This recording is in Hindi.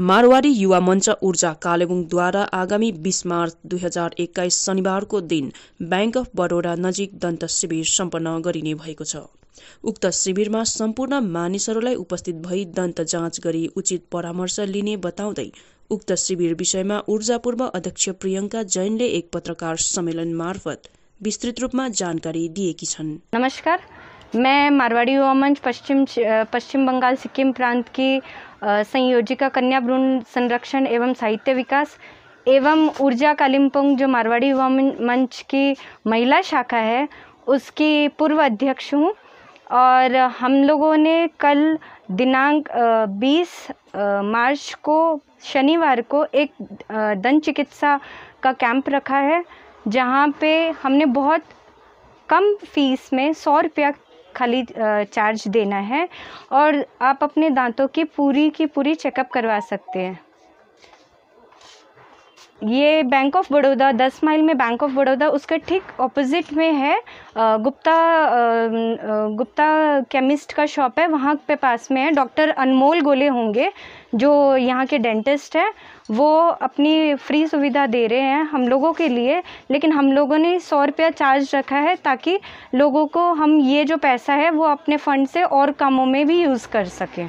मारवाड़ी युवा मंच ऊर्जा कालेबुङद्वारा आगामी बीस मार्च दुई हजार एक्काइस शनिबारको दिन ब्याङ्क अफ बडोडा नजिक दन्त शिविर सम्पन्न गरिने भएको छ उक्त शिविरमा सम्पूर्ण मानिसहरूलाई उपस्थित भई दन्त जाँच गरी उचित परामर्श लिने बताउँदै उक्त शिविर विषयमा ऊर्जा पूर्व अध्यक्ष प्रियंका जैनले एक पत्रकार सम्मेलन मार्फत विस्तृत रूपमा जानकारी दिएकी छन् नमस्कार मैं मारवाड़ी युवा मंच पश्चिम पश्चिम बंगाल सिक्किम प्रांत की संयोजिका कन्या भ्रूण संरक्षण एवं साहित्य विकास एवं ऊर्जा कालिम्पोंग जो मारवाड़ी युवा मंच की महिला शाखा है उसकी पूर्व अध्यक्ष हूँ और हम लोगों ने कल दिनांक 20 मार्च को शनिवार को एक दंत चिकित्सा का कैंप रखा है जहाँ पे हमने बहुत कम फीस में सौ रुपया खाली चार्ज देना है और आप अपने दांतों की पूरी की पूरी चेकअप करवा सकते हैं ये बैंक ऑफ बड़ौदा दस माइल में बैंक ऑफ बड़ौदा उसके ठीक ऑपोजिट में है गुप्ता गुप्ता केमिस्ट का शॉप है वहाँ पे पास में है डॉक्टर अनमोल गोले होंगे जो यहाँ के डेंटिस्ट हैं वो अपनी फ्री सुविधा दे रहे हैं हम लोगों के लिए लेकिन हम लोगों ने सौ रुपया चार्ज रखा है ताकि लोगों को हम ये जो पैसा है वो अपने फ़ंड से और कामों में भी यूज़ कर सकें